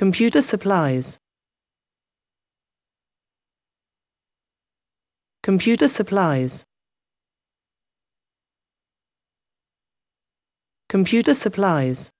Computer supplies. Computer supplies. Computer supplies.